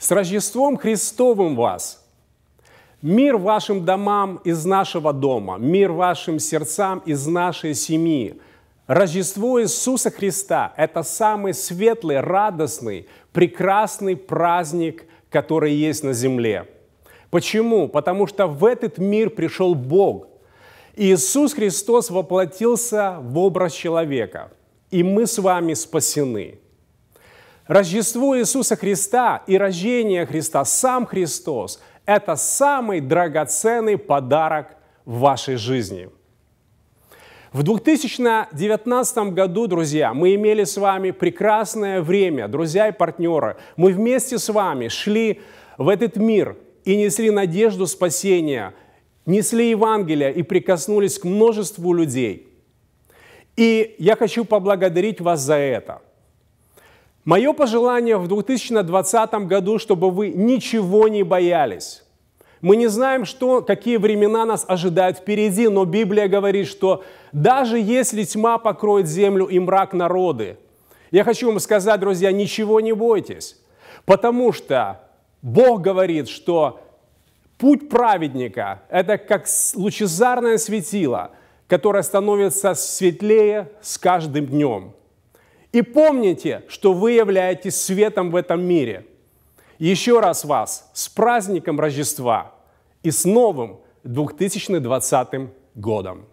С Рождеством Христовым вас! Мир вашим домам из нашего дома, мир вашим сердцам из нашей семьи. Рождество Иисуса Христа – это самый светлый, радостный, прекрасный праздник, который есть на земле. Почему? Потому что в этот мир пришел Бог. Иисус Христос воплотился в образ человека, и мы с вами спасены – Рождество Иисуса Христа и рождение Христа, сам Христос, это самый драгоценный подарок в вашей жизни. В 2019 году, друзья, мы имели с вами прекрасное время, друзья и партнеры. Мы вместе с вами шли в этот мир и несли надежду спасения, несли Евангелие и прикоснулись к множеству людей. И я хочу поблагодарить вас за это – Мое пожелание в 2020 году, чтобы вы ничего не боялись. Мы не знаем, что, какие времена нас ожидают впереди, но Библия говорит, что даже если тьма покроет землю и мрак народы, я хочу вам сказать, друзья, ничего не бойтесь, потому что Бог говорит, что путь праведника – это как лучезарное светило, которое становится светлее с каждым днем – и помните, что вы являетесь светом в этом мире. Еще раз вас с праздником Рождества и с новым 2020 годом!